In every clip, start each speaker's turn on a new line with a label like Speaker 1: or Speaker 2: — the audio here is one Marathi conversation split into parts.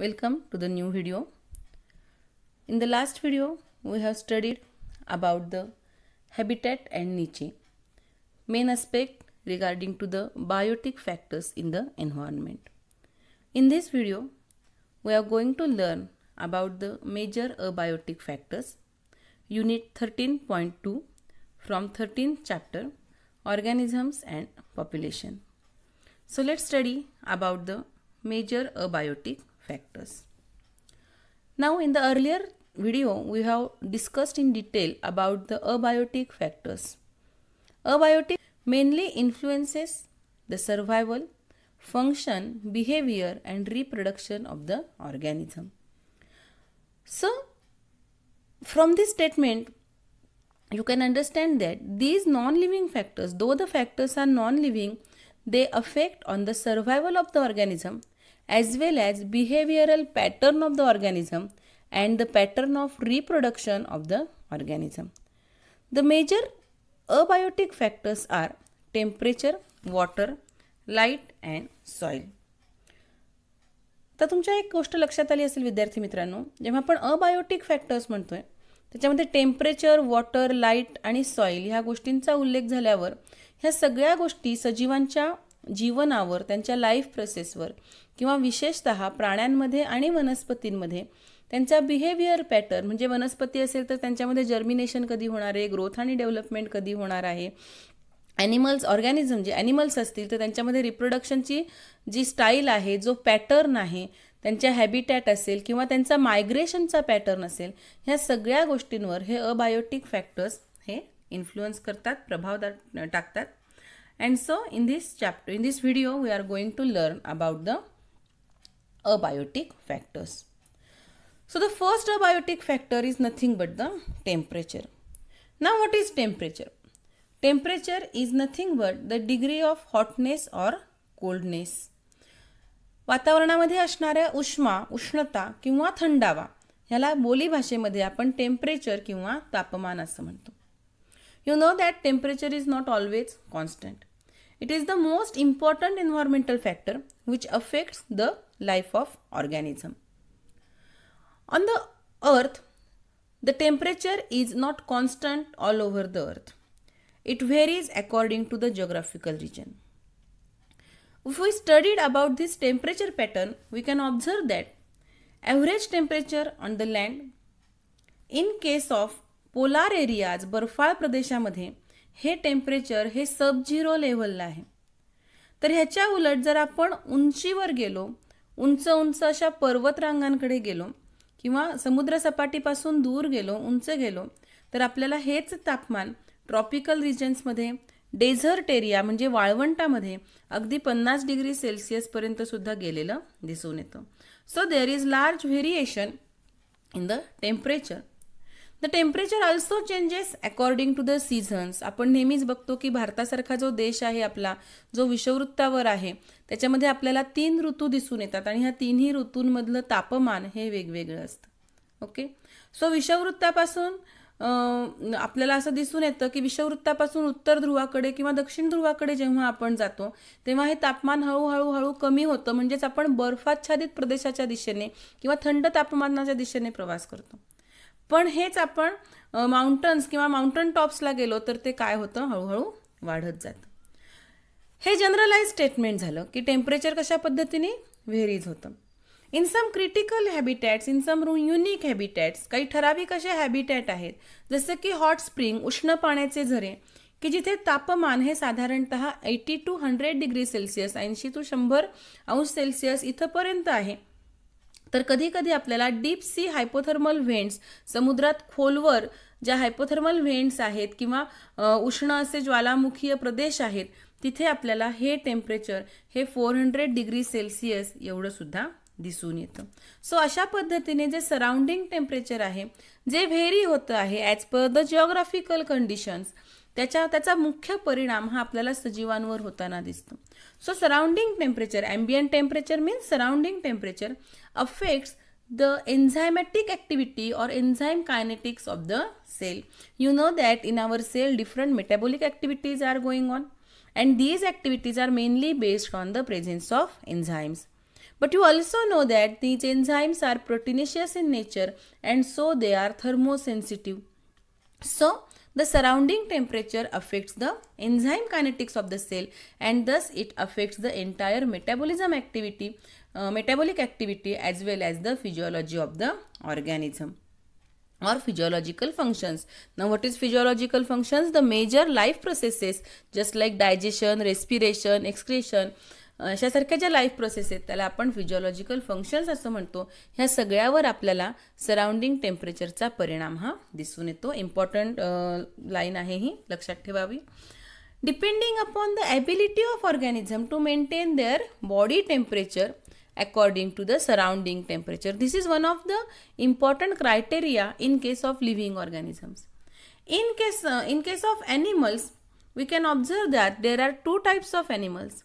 Speaker 1: Welcome to the new video. In the last video, we have studied about the habitat and niche. Main aspect regarding to the biotic factors in the environment. In this video, we are going to learn about the major abiotic factors. Unit 13.2 from 13th chapter Organisms and Population. So let's study about the major abiotic factors. Now in the earlier video we have discussed in detail about the abiotic factors. Abiotic mainly influences the survival, function, behavior and reproduction of the organism. So from this statement you can understand that these non-living factors though the factors are non-living they affect on the survival of the organism as well as behavioral pattern of the organism and the pattern of reproduction of the organism. The major abiotic factors are temperature, water, light and soil. तर तुमच्या एक गोष्ट लक्षात आली असेल विद्यार्थी मित्रांनो जेव्हा आपण अबायोटिक फॅक्टर्स म्हणतोय त्याच्यामध्ये टेम्परेचर वॉटर लाईट आणि सॉईल ह्या गोष्टींचा उल्लेख झाल्यावर ह्या सगळ्या गोष्टी सजीवांच्या जीवनावर त्यांच्या लाईफ प्रोसेसवर किंवा विशेषत प्राण्यांमध्ये आणि वनस्पतींमध्ये त्यांचा बिहेवियर पॅटर्न म्हणजे वनस्पती असेल तर त्यांच्यामध्ये जर्मिनेशन कधी होणार आहे ग्रोथ आणि डेव्हलपमेंट कधी होणार आहे ॲनिमल्स ऑर्गॅनिझम जे ॲनिमल्स असतील तर त्यांच्यामध्ये रिप्रोडक्शनची जी स्टाईल आहे जो पॅटर्न आहे त्यांच्या हॅबिटॅट असेल किंवा त्यांचा मायग्रेशनचा पॅटर्न असेल ह्या सगळ्या गोष्टींवर हे अबायोटिक फॅक्टर्स हे इन्फ्लुअन्स करतात प्रभाव टाकतात And so in this chapter, in this video, we are going to learn about the abiotic factors. So the first abiotic factor is nothing but the temperature. Now what is temperature? Temperature is nothing but the degree of hotness or coldness. Coldness वातावरणामध्ये असणाऱ्या उष्मा उष्णता किंवा थंडावा ह्याला madhe आपण टेम्परेचर किंवा तापमान असं म्हणतो You know that temperature is not always constant. It is the most important environmental factor which affects the life of organism. On the earth, the temperature is not constant all over the earth. It varies according to the geographical region. If we studied about this temperature pattern, we can observe that average temperature on the land in case of polar areas, barfal बर्फाळ Madhya, हे टेम्परेचर हे सब झिरो लेवलला आहे तर ह्याच्या उलट जर आपण उंचीवर गेलो उंच उंच अशा पर्वतरांगांकडे गेलो किंवा समुद्रसपाटीपासून दूर गेलो उंच गेलो तर आपल्याला हेच तापमान ट्रॉपिकल रिजन्समध्ये डेझर्ट एरिया म्हणजे वाळवंटामध्ये अगदी पन्नास डिग्री सेल्सिअसपर्यंत सुद्धा गेलेलं दिसून येतं so there is large variation in the temperature the temperature also changes according to the seasons आपण नेहमीच बघतो की भारतासारखा जो देश आहे आपला जो विषववृत्तावर आहे त्याच्यामध्ये आपल्याला तीन ऋतू दिसून येतात आणि ह्या तीनही ऋतूंमधलं तापमान हे वेगवेगळं असतं ओके सो विषववृत्तापासून आपल्याला असं दिसून येतं की विषववृत्तापासून उत्तर ध्रुवाकडे किंवा दक्षिण ध्रुवाकडे जेव्हा आपण जातो तेव्हा हे तापमान हळूहळू हळू कमी होतं म्हणजेच आपण बर्फाच्छादित प्रदेशाच्या दिशेने किंवा थंड तापमानाच्या दिशेने प्रवास करतो पण हेच आपण माउंटन्स किंवा माउंटन टॉप्सला गेलो तर ते काय होतं हळूहळू वाढत जातं हे जनरलाइज स्टेटमेंट झालं की टेम्परेचर कशा पद्धतीने व्हेरीज होतं in some critical habitats in some unique habitats काही ठराविक असे हॅबिटॅट आहेत जसं की हॉट स्प्रिंग उष्ण पाण्याचे झरे की जिथे तापमान हे साधारणत eighty to hundred degree Celsius ऐंशी टू शंभर अंश सेल्सिअस इथंपर्यंत आहे तर कधीकधी आपल्याला डीप सी हायपोथर्मल व्हेंट्स समुद्रात खोलवर ज्या हायपोथर्मल व्हेंट्स आहेत किंवा उष्ण असे ज्वालामुखीय प्रदेश आहेत तिथे आपल्याला हे टेम्परेचर हे फोर हंड्रेड डिग्री सेल्सिअस सुद्धा दिसून येतं सो अशा पद्धतीने जे सराउंडिंग टेम्परेचर आहे जे व्हेरी होतं आहे as per the geographical conditions त्याच्या त्याचा मुख्य परिणाम हा आपल्याला सजीवांवर होताना दिसतो So surrounding temperature, ambient temperature means surrounding temperature affects the enzymatic activity or enzyme kinetics of the cell. You know that in our cell different metabolic activities are going on and these activities are mainly based on the presence of enzymes. But you also know that these enzymes are proteinaceous in nature and so they are thermosensitive. So the surrounding temperature affects the enzyme kinetics of the cell and thus it affects the entire metabolism activity, uh, metabolic activity as well as the physiology of the organism or physiological functions. Now what is physiological functions? The major life processes just like digestion, respiration, excretion, अशासारख्या ज्या लाईफ प्रोसेस आहेत त्याला आपण फिजिओलॉजिकल फंक्शन्स असं म्हणतो ह्या सगळ्यावर आपल्याला सराउंडिंग टेम्परेचरचा परिणाम हा दिसून येतो इम्पॉर्टंट लाईन आहे ही लक्षात ठेवावी depending upon the ability of organism to maintain their body temperature according to the surrounding temperature this is one of the important criteria in case of living organisms in case in case of animals we can observe that there are two types of animals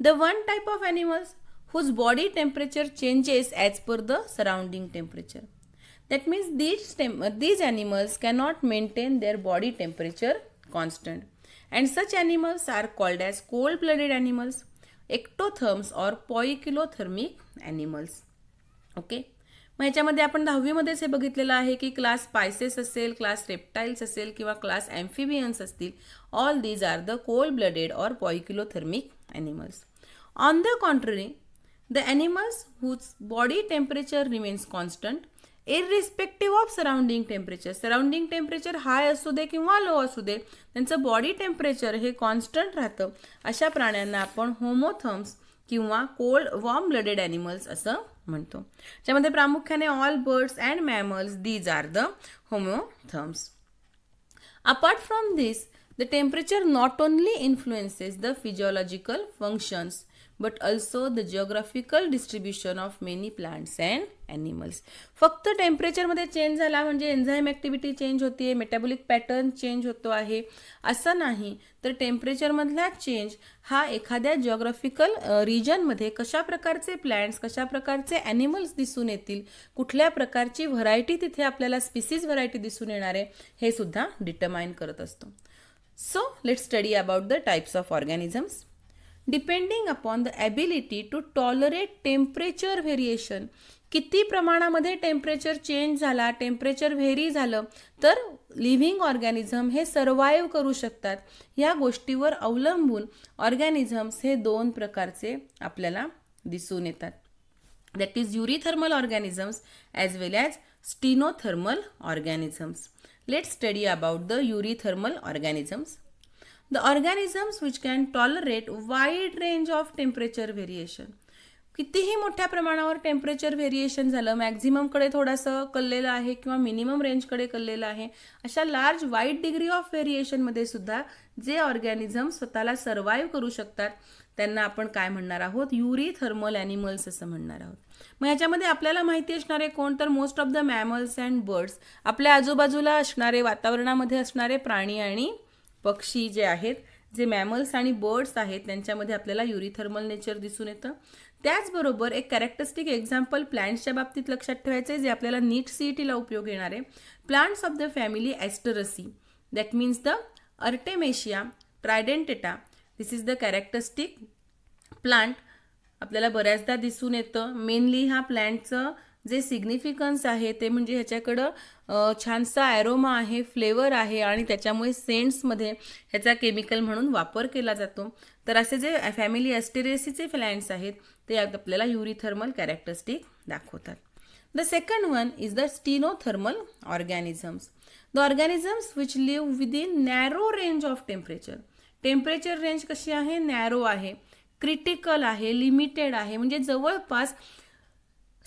Speaker 1: the one type of animals whose body temperature changes as per the surrounding temperature that means these temp these animals cannot maintain their body temperature constant and such animals are called as cold blooded animals ectotherms or poikilothermic animals okay मग याच्यामध्ये आपण दहावीमध्येच हे बघितलेलं आहे की क्लास स्पायसेस असेल क्लास रेप्टाईल्स असेल किंवा क्लास एम्फिबियन्स असतील all these are the cold blooded or poikilothermic animals. On the contrary, the animals whose body temperature remains constant irrespective of surrounding temperature surrounding temperature high असू दे किंवा लो असू दे त्यांचं बॉडी टेम्परेचर हे कॉन्स्टंट राहतं अशा प्राण्यांना आपण होमोथम्स किंवा कोल्ड वॉर्म ब्लडेड ॲनिमल्स असं म्हणतो ज्यामध्ये प्रामुख्याने all birds and mammals these are the homeotherms apart from this the temperature not only influences the physiological functions but also the geographical distribution of many plants and animals. फक्त टेम्परेचरमध्ये चेंज झाला म्हणजे एन्झाईम ॲक्टिव्हिटी चेंज होती आहे मेटाबॉलिक पॅटर्न चेंज होतो आहे असं नाही तर टेम्परेचरमधला चेंज हा एखाद्या जॉग्राफिकल रिजनमध्ये कशा प्रकारचे प्लॅन्ट्स कशा प्रकारचे ॲनिमल्स दिसून येतील कुठल्या प्रकारची व्हरायटी तिथे आपल्याला स्पिसीज व्हरायटी दिसून येणार आहे हे सुद्धा डिटर्माइन करत असतो So let's study about the types of organisms. Depending upon the ability to tolerate temperature variation, किती प्रमाणामध्ये टेम्परेचर चेंज झाला टेम्परेचर व्हेरी झालं तर लिव्हिंग ऑर्गॅनिझम हे सर्वाईव्ह करू शकतात या गोष्टीवर अवलंबून ऑर्गॅनिझम्स हे दोन प्रकारचे आपल्याला दिसून येतात that is eurythermal organisms as well as stenothermal organisms Let's study about the urethermal organisms. The organisms which can tolerate wide range of temperature variation. कितीही मोठ्या प्रमाणावर टेम्परेचर व्हेरिएशन झालं मॅक्झिममकडे थोडंसं कललेलं आहे किंवा मिनिमम रेंजकडे कललेलं आहे अशा लार्ज वाईट डिग्री ऑफ व्हेरिएशनमध्ये सुद्धा जे ऑर्गॅनिझम स्वतःला सर्वाईव्ह करू शकतात त्यांना आपण काय म्हणणार आहोत युरी थर्मल ॲनिमल्स असं म्हणणार आहोत मग याच्यामध्ये आपल्याला माहिती असणारे कोण तर most of the mammals and birds आपल्या आजूबाजूला असणारे वातावरणामध्ये असणारे प्राणी आणि पक्षी जे आहेत जे मॅमल्स आणि बर्ड्स आहेत त्यांच्यामध्ये आपल्याला युरिथर्मल नेचर दिसून येतं त्याचबरोबर एक कॅरेक्टरिस्टिक एक्झाम्पल प्लांट्सच्या बाबतीत लक्षात ठेवायचं आहे जे आपल्याला नीट सीईटीला e उपयोग येणार आहे plants of the family Asteraceae that means the Artemisia tridentata this is the characteristic plant आपल्याला बऱ्याचदा दिसून येतं मेनली ह्या प्लॅन्टचं जे सिग्निफिकन्स आहे ते म्हणजे ह्याच्याकडं छानसा ॲरोमा आहे फ्लेवर आहे आणि त्याच्यामुळे सेंट्समध्ये ह्याचा केमिकल म्हणून वापर केला जातो तर असे जे फॅमिली ॲस्टेरेसीचे फ्लॅन्ट्स आहेत ते आपल्याला युरिथर्मल कॅरेक्टरिस्टिक दाखवतात the second one is the stenothermal organisms the organisms which live within narrow range of temperature temperature range कशी आहे नॅरो आहे क्रिटिकल आहे लिमिटेड आहे म्हणजे जवळपास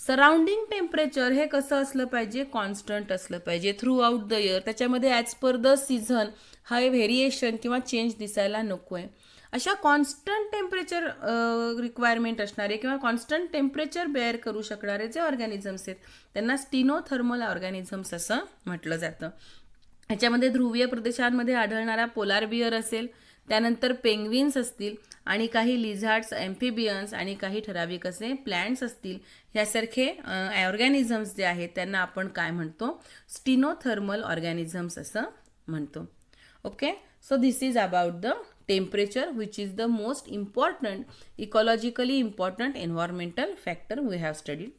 Speaker 1: सराउंडिंग टेम्परेचर हे कसं असलं पाहिजे कॉन्स्टंट असलं पाहिजे थ्रू आउट द इयर त्याच्यामध्ये ॲज पर द सीझन हा व्हेरिएशन किंवा चेंज दिसायला नको आहे अशा कॉन्स्टंट टेम्परेचर रिक्वायरमेंट असणारे किंवा कॉन्स्टंट टेम्परेचर बेअर करू शकणारे जे ऑर्गॅनिझम्स आहेत त्यांना स्टिनोथर्मल ऑर्गॅनिझम्स असं म्हटलं जातं ह्याच्यामध्ये ध्रुवीय प्रदेशांमध्ये आढळणारा पोलार बियर असेल त्यानंतर पेंग्विन्स असतील आणि काही लिझार्ड्स एम्फिबियन्स आणि काही ठराविक असे प्लॅन्ट्स असतील ह्यासारखे ऑर्गॅनिझम्स जे आहेत त्यांना आपण काय म्हणतो स्टिनोथर्मल ऑर्गॅनिझम्स असं म्हणतो okay so this is about the temperature which is the most important ecologically important environmental factor we have studied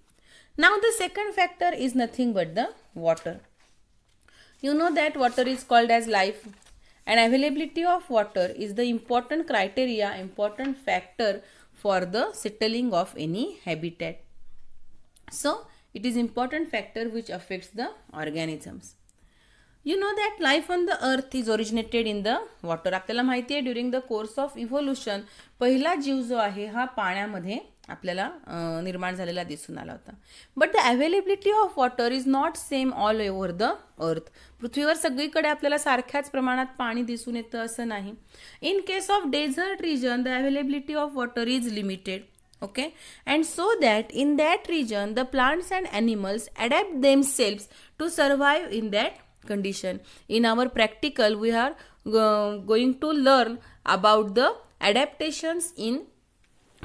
Speaker 1: now the second factor is nothing but the water you know that water is called as life and availability of water is the important criteria important factor for the settling of any habitat so it is important factor which affects the organisms you know that life on the earth is originated in the water आपल्याला माहिती आहे the course of evolution pehla पहिला जीव जो आहे हा आपल्याला निर्माण झालेला दिसून आला होता but the availability of water is not same all over the earth पृथ्वीवर सगळीकडे आपल्याला सारख्याच प्रमाणात पाणी दिसून येतं असं नाही in case of desert region the availability of water is limited okay and so that in that region the plants and animals adapt them self to survive in that condition in our practical we are going to learn about the adaptations in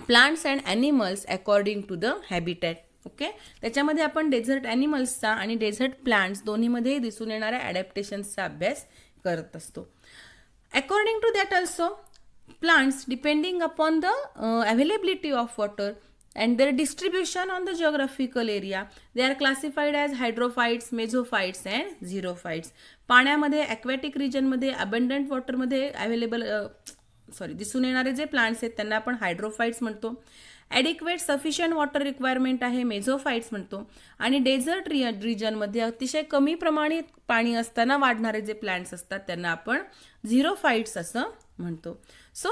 Speaker 1: plants and animals according to the habitat okay त्याच्यामध्ये आपण डेझर्ट ॲनिमल्सचा आणि डेझर्ट प्लांट्स दोन्हीमध्ये दिसून येणाऱ्या ॲडॅप्टेशन्सचा अभ्यास करत असतो according to that also plants depending upon the availability of water and their distribution on the geographical area they are classified as hydrophytes mesophytes and xerophytes पाण्यामध्ये ॲक्वॅटिक रिजनमध्ये अबंडंट वॉटरमध्ये अवेलेबल सॉरी दिसून येणारे जे प्लांट्स आहेत त्यांना आपण हायड्रोफाईट्स म्हणतो ॲडिक्वेट सफिशियंट वॉटर रिक्वायरमेंट आहे मेझोफाईट्स म्हणतो आणि डेझर्ट रिजनमध्ये अतिशय कमी प्रमाणात पाणी असताना वाढणारे जे प्लांट्स असतात त्यांना आपण झिरो फाईट्स असं म्हणतो so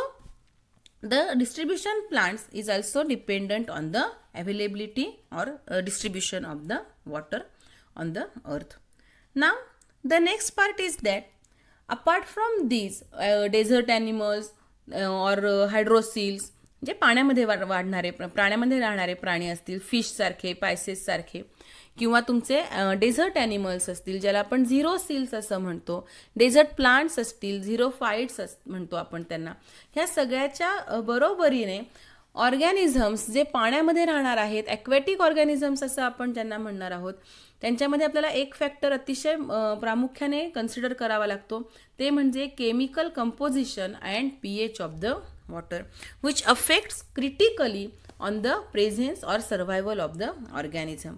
Speaker 1: the distribution plants is also dependent on the availability or distribution of the water on the earth now the next part is that apart from these desert animals or hydrocoles जे पाण्यामध्ये वा वाढणारे प्राण्यामध्ये राहणारे प्राणी असतील फिशसारखे पायसेससारखे किंवा तुमचे डेझर्ट ॲनिमल्स असतील ज्याला आपण झिरो सिल्स असं म्हणतो डेझर्ट प्लांट्स असतील झिरो फाईट्स अस म्हणतो आपण त्यांना ह्या सगळ्याच्या बरोबरीने ऑर्गॅनिझम्स जे पाण्यामध्ये राहणार आहेत ॲक्वेटिक ऑर्गॅनिझम्स असं आपण ज्यांना म्हणणार आहोत त्यांच्यामध्ये आपल्याला एक फॅक्टर अतिशय प्रामुख्याने कन्सिडर करावा लागतो ते म्हणजे chemical composition and P H of the water which affects critically on the presence or survival of the organism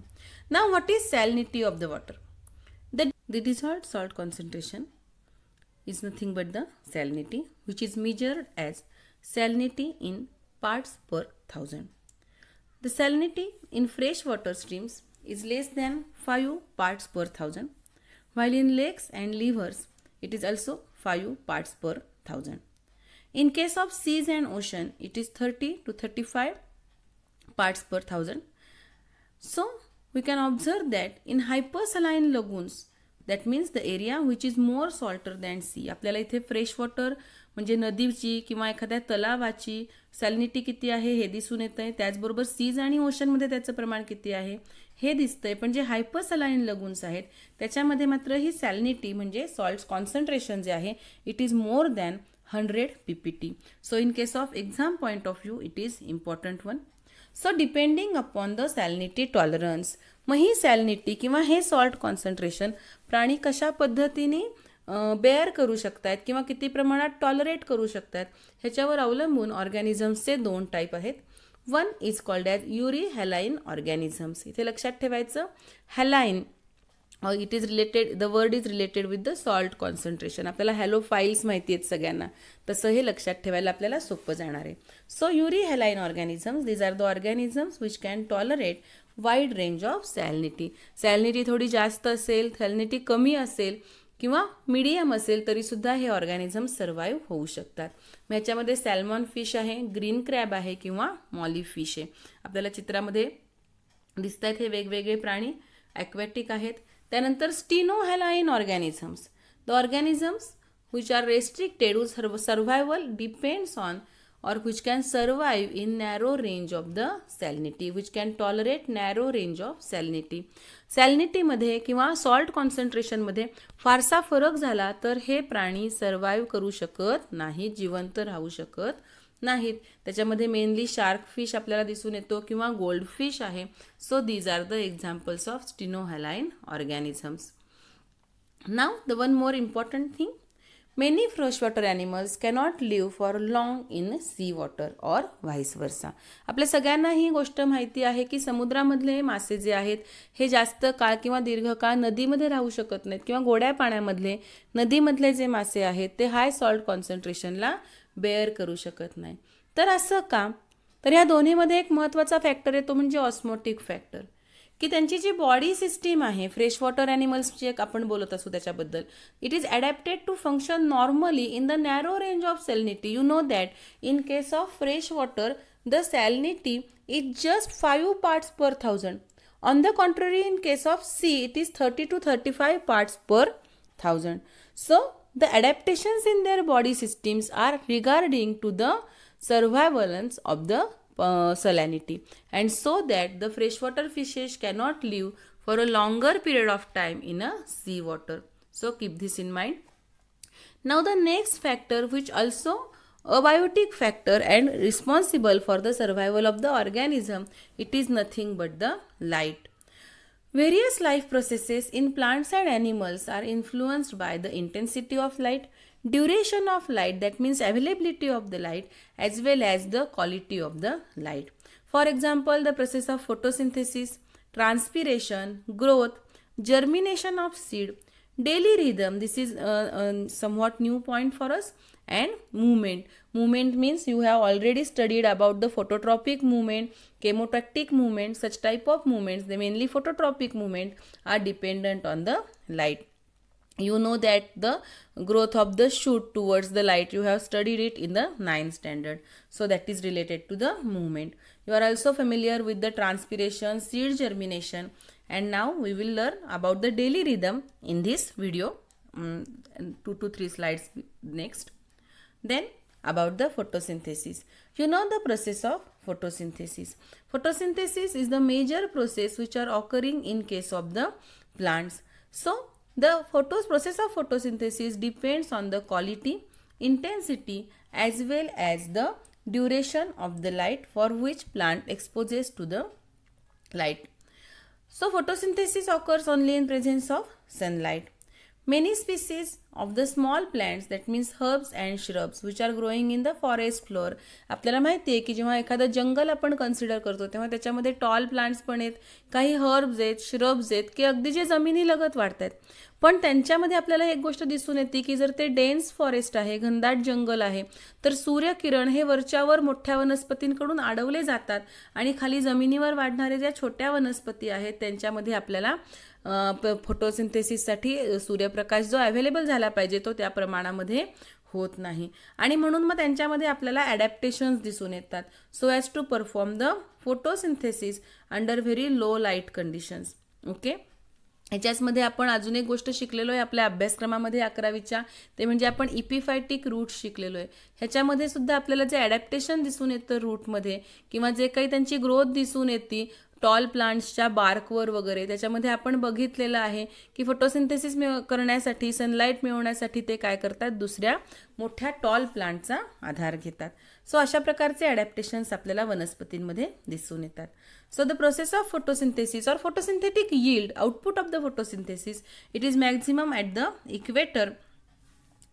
Speaker 1: ना what is salinity of the water the dissolved salt concentration is nothing but the salinity which is measured as salinity in parts per thousand the salinity in fresh water streams is less than 5 parts per thousand, while in legs and livers it is also 5 parts per thousand. In case of seas and ocean, it is 30 to 35 parts per thousand. So, we can observe that in hypersaline lagoons, that means the area which is more salter than sea आपल्याला इथे फ्रेश वॉटर म्हणजे नदीची किंवा एखाद्या तलावाची सॅलिनिटी किती आहे हे दिसून येत आहे त्याचबरोबर सीज आणि ओशनमध्ये त्याचं प्रमाण किती आहे हे दिसतंय पण जे हायपरसलाईन लगुन्स आहेत त्याच्यामध्ये मात्र ही सॅलिनिटी म्हणजे सॉल्ट कॉन्सन्ट्रेशन जे आहे it is more than hundred P P T so in case of exam point of view it is important one so depending upon the salinity tolerance मग ही सॅलिनिटी किंवा हे सॉल्ट कॉन्सन्ट्रेशन प्राणी कशा पद्धतीने बेअर करू शकतात किंवा किती प्रमाणात टॉलरेट करू शकतात ह्याच्यावर अवलंबून ऑर्गॅनिझम्सचे दोन टाईप आहेत one is called as euryhaline organisms इथे लक्षात ठेवायचं haline it is related the word is related with the salt concentration आपल्याला हॅलो फाईल्स माहिती आहेत सगळ्यांना तसं हे लक्षात ठेवायला आपल्याला सोपं जाणार आहे so euryhaline organisms these are the organisms which can tolerate wide range of salinity salinity थोडी जास्त असेल सॅलनिटी कमी असेल किंवा मिडियम असेल तरीसुद्धा हे ऑर्गॅनिझम सर्वाईव्ह होऊ शकतात मग ह्याच्यामध्ये सॅल्मॉन फिश आहे ग्रीन क्रॅब आहे किंवा मॉली फिश आहे आपल्याला चित्रामध्ये दिसत आहेत हे वेगवेगळे प्राणी ॲक्वॅटिक आहेत त्यानंतर stenohaline organisms the organisms which are restricted सर्व survival depends on or which can survive in narrow range of the salinity, which can tolerate narrow range of salinity. सॅलनिटीमध्ये किंवा सॉल्ट कॉन्सन्ट्रेशनमध्ये फारसा फरक झाला तर हे प्राणी सर्वाईव्ह करू शकत नाहीत जिवंत राहू शकत नाहीत त्याच्यामध्ये मेनली शार्क फिश आपल्याला दिसून येतो किंवा गोल्ड फिश आहे so these are the examples of stenohaline organisms now the one more important thing many fresh water animals cannot live for long in sea water or vice versa आपल्या सगळ्यांना ही गोष्ट माहिती आहे की समुद्रामधले मासे जे आहेत हे जास्त काळ किंवा दीर्घकाळ नदीमध्ये राहू शकत नाहीत किंवा गोड्या पाण्यामधले नदीमधले जे मासे आहेत ते हाय सॉल्ट कॉन्सन्ट्रेशनला बेअर करू शकत नाही तर असं का तर ह्या दोन्हीमध्ये एक महत्त्वाचा फॅक्टर आहे तो म्हणजे ऑस्मोटिक फॅक्टर की त्यांची जी बॉडी सिस्टीम आहे फ्रेश वॉटर जी एक आपण बोलत असू त्याच्याबद्दल it is adapted to function normally in the narrow range of salinity you know that in case of fresh water the salinity is just five parts per thousand on the contrary in case of sea it is thirty to thirty five parts per thousand so the adaptations in their body systems are regarding to the survivalance of the Uh, salinity and so that the freshwater fishes cannot live for a longer period of time in a sea water. So keep this in mind. Now the next factor which also a biotic factor and responsible for the survival of the organism it is nothing but the light. Various life processes in plants and animals are influenced by the intensity of light duration of light that means availability of the light as well as the quality of the light. For example, the process of photosynthesis, transpiration, growth, germination of seed, daily rhythm this is a uh, uh, somewhat new point for us and movement movement means you have already studied about the phototropic movement chemotactic movement such type of movements they mainly phototropic movement are dependent on the light you know that the growth of the shoot towards the light you have studied it in the nine standard so that is related to the movement you are also familiar with the transpiration seed germination and now we will learn about the daily rhythm in this video um, two to three slides next then about the photosynthesis you know the process of photosynthesis photosynthesis is the major process which are occurring in case of the plants so the photos, process of photosynthesis depends on the quality, intensity as well as the duration of the light for which plant exposes to the light. So photosynthesis occurs only in presence of sunlight. Many species of the small plants that means herbs and shrubs which are growing in the forest floor आपल्याला माहिती आहे की जेव्हा एखादं जंगल आपण कन्सिडर करतो तेव्हा त्याच्यामध्ये टॉल प्लांट्स पण आहेत काही हर्ब्स आहेत श्रब्स आहेत की अगदी जे जमिनी लगत वाढत आहेत पण त्यांच्यामध्ये आपल्याला एक गोष्ट दिसून येते की जर ते डेन्स फॉरेस्ट आहे घनदाट जंगल आहे तर सूर्यकिरण हे वरच्यावर मोठ्या वनस्पतींकडून अडवले जातात आणि खाली जमिनीवर वाढणारे ज्या छोट्या वनस्पती आहेत त्यांच्यामध्ये आपल्याला फोटोसिंथेसिस फोटोसिंथेसिससाठी सूर्यप्रकाश जो अवेलेबल झाला पाहिजे तो त्या प्रमाणामध्ये होत नाही आणि म्हणून मग त्यांच्यामध्ये आपल्याला ॲडॅप्टेशन्स दिसून येतात so as to perform the photosynthesis under very low light conditions okay याच्याचमध्ये आपण अजून एक गोष्ट शिकलेलो आहे आपल्या अभ्यासक्रमामध्ये अकरावीच्या ते म्हणजे आपण इपिफायटिक रूट शिकलेलो आहे ह्याच्यामध्ये सुद्धा आपल्याला जे ॲडॅप्टेशन दिसून येतं रूटमध्ये किंवा जे काही त्यांची ग्रोथ दिसून येते टॉल प्लांट्सच्या बार्कवर वगैरे त्याच्यामध्ये आपण बघितलेलं आहे की फोटोसिंथेसिस मिळ करण्यासाठी सनलाईट मिळवण्यासाठी ते काय करतात दुसऱ्या मोठ्या टॉल प्लांटचा आधार घेतात सो अशा प्रकारचे ॲडॅप्टेशन्स आपल्याला वनस्पतींमध्ये दिसून येतात so the process of photosynthesis or photosynthetic yield output of the photosynthesis it is maximum at the equator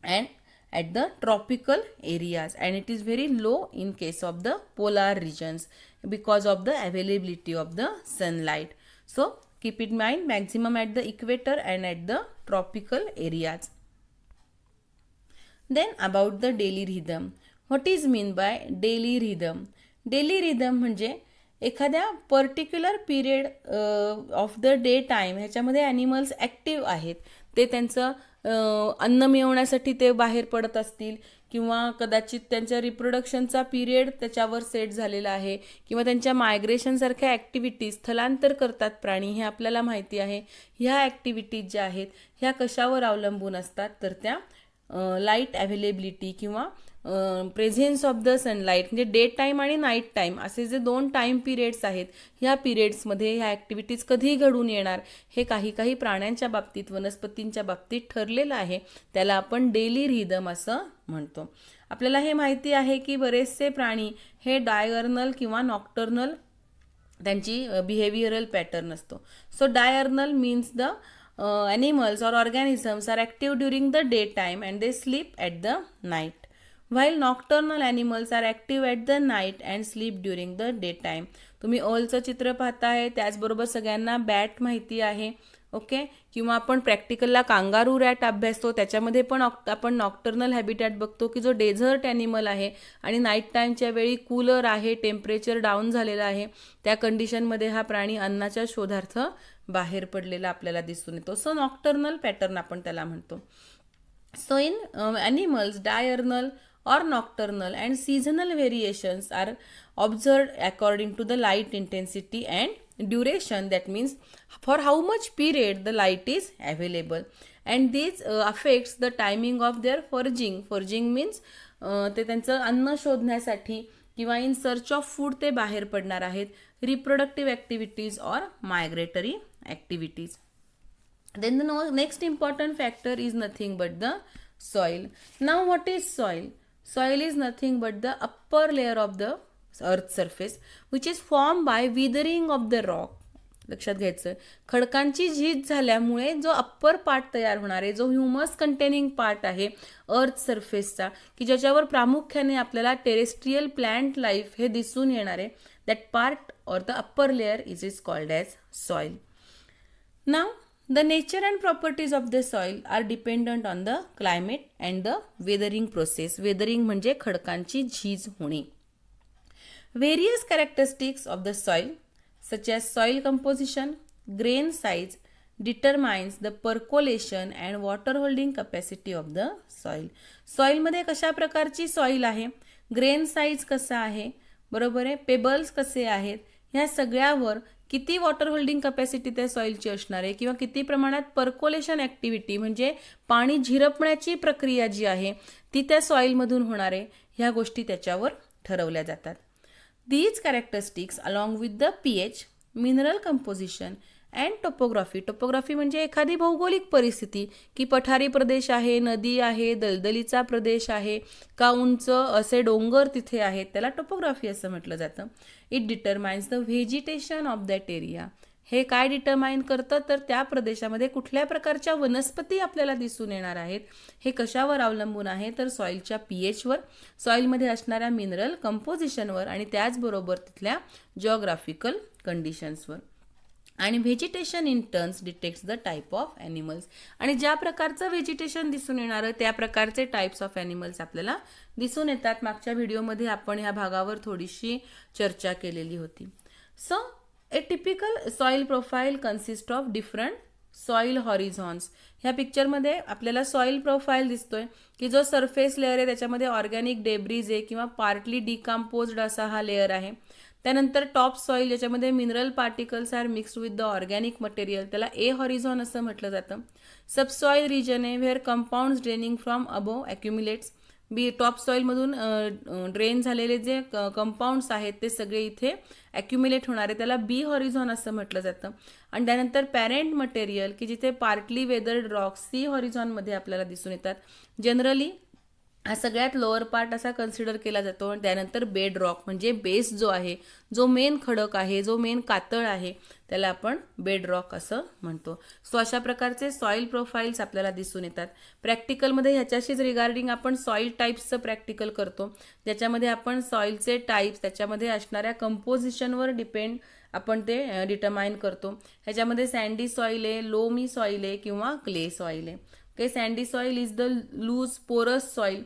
Speaker 1: and at the tropical areas and it is very low in case of the polar regions because of the availability of the sunlight. So keep in mind maximum at the equator and at the tropical areas. Then about the daily rhythm. What is mean by daily rhythm? Daily rhythm म्हणजे एखाद्या particular period of the day time ह्याच्यामध्ये ॲनिमल्स ॲक्टिव्ह आहेत ते त्यांचं अन्न मिळवण्यासाठी ते बाहेर पडत असतील किंवा कदाचित त्यांच्या रिप्रोडक्शनचा पिरियड त्याच्यावर सेट झालेला आहे किंवा त्यांच्या मायग्रेशनसारख्या ॲक्टिव्हिटीज स्थलांतर करतात प्राणी हे आपल्याला माहिती आहे ह्या ॲक्टिव्हिटीज ज्या आहेत ह्या कशावर अवलंबून असतात तर त्या लाईट अवेलेबिलिटी किंवा प्रेझेन्स ऑफ द सनलाईट म्हणजे डे टाईम आणि नाईट टाईम असे जे दोन टाईम पिरियड्स आहेत ह्या पिरियड्समध्ये ह्या ॲक्टिव्हिटीज कधी घडून येणार हे काही काही प्राण्यांच्या बाबतीत वनस्पतींच्या बाबतीत ठरलेलं आहे त्याला आपण डेली रिदम असं म्हणतो आपल्याला हे माहिती आहे की बरेचसे प्राणी हे डायअर्नल किंवा नॉक्टर्नल त्यांची बिहेवियरल पॅटर्न असतो so diurnal means the animals or organisms are active during the day time and they sleep at the night while nocturnal animals are active at the night and sleep during the day time तुम्ही ओलचं चित्र पाहताय त्याचबरोबर सगळ्यांना बॅट माहिती आहे ओके किंवा आपण प्रॅक्टिकलला कांगारू रॅट अभ्यासतो त्याच्यामध्ये पण आपण नॉक्टर्नल हॅबिटॅट बघतो की जो डेझर्ट ॲनिमल आहे आणि नाईट टाईमच्या वेळी कूलर आहे टेम्परेचर डाऊन झालेलं आहे त्या कंडिशनमध्ये हा प्राणी अन्नाच्या शोधार्थ बाहेर पडलेला आपल्याला दिसून येतो सो नॉक्टर्नल पॅटर्न आपण त्याला म्हणतो so in animals diurnal or nocturnal and seasonal variations are observe according to the light intensity and duration that means for how much period the light is available and this uh, affects the timing of their forging means means uh, ते त्यांचं अन्न शोधण्यासाठी किंवा इन सर्च ऑफ फूड ते बाहेर पडणार आहेत reproductive activities or migratory activities then the no next important factor is nothing but the soil now what is soil soil is nothing but the upper layer of the earth surface which is form by weathering of the rock लक्षात घ्यायचं खडकांची झीज झाल्यामुळे जो अप्पर पार्ट तयार होणार आहे जो ह्युमस कंटेनिंग पार्ट आहे अर्थ सरफेसचा की ज्याच्यावर प्रामुख्याने आपल्याला टेरेस्ट्रियल प्लॅन्ट लाईफ हे दिसून येणार आहे that part or the upper layer is is called as soil ना the nature and properties of the soil are dependent on the climate and the weathering process weathering म्हणजे खडकांची झीज होणे Various characteristics of the soil such as soil composition, grain size determines the percolation and water holding capacity of the soil. सॉईलमध्ये कशा प्रकारची सॉईल आहे ग्रेन साईज कसा आहे बरोबर आहे पेबल्स कसे आहेत ह्या सगळ्यावर किती वॉटर होल्डिंग कपॅसिटी त्या सॉईलची असणार आहे किंवा किती प्रमाणात पर्कोलेशन ॲक्टिव्हिटी म्हणजे पाणी झिरपण्याची प्रक्रिया जी आहे ती त्या सॉईलमधून होणार आहे ह्या गोष्टी त्याच्यावर ठरवल्या जातात These characteristics along with the pH, mineral composition and topography topography म्हणजे एखादी भौगोलिक परिस्थिती की पठारी प्रदेश आहे नदी आहे दलदलीचा प्रदेश आहे का उंच असे डोंगर तिथे आहेत त्याला टोपोग्राफी असं म्हटलं जातं it determines the vegetation of that area हे काय डिटरमाईन करतं तर त्या प्रदेशामध्ये कुठल्या प्रकारच्या वनस्पती आपल्याला दिसून येणार आहेत हे कशावर अवलंबून आहे तर सॉईलच्या पी एचवर सॉईलमध्ये असणाऱ्या मिनरल कंपोजिशनवर आणि त्याचबरोबर तिथल्या जॉग्राफिकल कंडिशन्सवर आणि vegetation in turns detects the type of animals आणि ज्या प्रकारचं व्हेजिटेशन दिसून येणारं त्या प्रकारचे टाईप्स ऑफ ॲनिमल्स आपल्याला दिसून येतात मागच्या व्हिडिओमध्ये आपण ह्या भागावर थोडीशी चर्चा केलेली होती so a typical soil profile consist of different soil horizons ह्या पिक्चरमध्ये आपल्याला सॉइल प्रोफाईल दिसतोय की जो सरफेस लेअर आहे त्याच्यामध्ये ऑर्गॅनिक डेब्रीज आहे किंवा पार्टली डिकम्पोज्ड असा हा लेअर आहे त्यानंतर टॉप सॉइल ज्याच्यामध्ये mineral particles are mixed with the organic material त्याला ए हॉरिझॉन असं म्हटलं जातं सबसॉईल रिजन आहे where compound draining from above accumulates B top सॉईलमधून ड्रेन झालेले जे कंपाऊंड्स आहेत ते सगळे इथे ॲक्युम्युलेट होणारे त्याला बी हॉरिझॉन असं म्हटलं जातं आणि त्यानंतर पॅरेंट मटेरियल की जिथे पार्टली वेदर्ड रॉक्स सी हॉरिझॉनमध्ये आपल्याला दिसून येतात जनरली हा सगळ्यात लोअर पार्ट असा कन्सिडर केला जातो आणि त्यानंतर बेड रॉक म्हणजे बेस जो आहे जो मेन खडक आहे जो मेन कातळ आहे त्याला आपण बेड रॉक असं म्हणतो सो अशा प्रकारचे सॉईल प्रोफाईल्स आपल्याला दिसून येतात प्रॅक्टिकलमध्ये ह्याच्याशीच रिगार्डिंग आपण सॉईल टाईप्सचं प्रॅक्टिकल करतो ज्याच्यामध्ये आपण सॉईलचे टाईप्स त्याच्यामध्ये असणाऱ्या कंपोजिशनवर डिपेंड आपण ते डिटरमाईन करतो ह्याच्यामध्ये सँडी सॉईल आहे लोमी सॉईल आहे किंवा क्ले सॉईल आहे okay sandy soil is the loose porous soil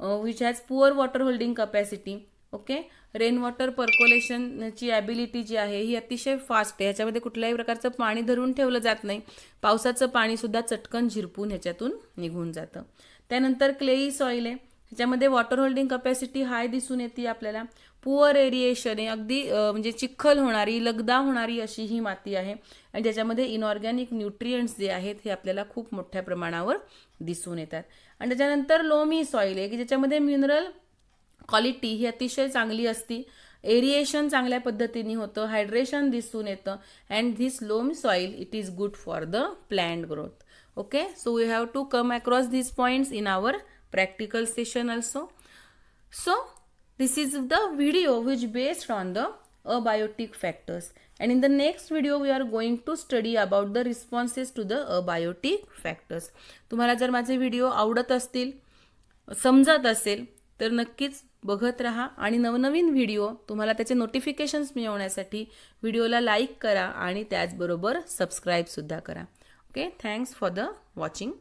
Speaker 1: which has poor water holding capacity okay rain water पर्कोलेशनची ॲबिलिटी जी आहे ही अतिशय फास्ट आहे ह्याच्यामध्ये कुठल्याही प्रकारचं पाणी धरून ठेवलं जात नाही पावसाचं पाणीसुद्धा चटकन झिरपून ह्याच्यातून निघून जातं त्यानंतर क्लेई सॉईल आहे ह्याच्यामध्ये वॉटर होल्डिंग कपॅसिटी हाय दिसून येते आपल्याला पुअर एरिएशन हे अगदी म्हणजे चिखल होणारी लगदा होणारी अशी ही माती आहे आणि ज्याच्यामध्ये इनऑर्गॅनिक न्यूट्रियंट्स जे आहेत हे आपल्याला खूप मोठ्या प्रमाणावर दिसून येतात आणि त्याच्यानंतर लोमी सॉईल आहे की ज्याच्यामध्ये मिनरल क्वालिटी ही अतिशय चांगली असती एरिएशन चांगल्या पद्धतीने होतं हायड्रेशन दिसून येतं and this loam soil it is good for the plant growth okay so we have to come across this points in our practical session also so This is the video which based on the abiotic factors and in the next video we are going to study about the responses to the abiotic factors. तुम्हाला जर माझे व्हिडिओ आवडत असतील समजत असेल तर नक्कीच बघत राहा आणि नवनवीन व्हिडिओ तुम्हाला त्याचे नोटिफिकेशन्स मिळवण्यासाठी व्हिडिओला लाईक करा आणि त्याचबरोबर सबस्क्राईबसुद्धा करा okay thanks for the watching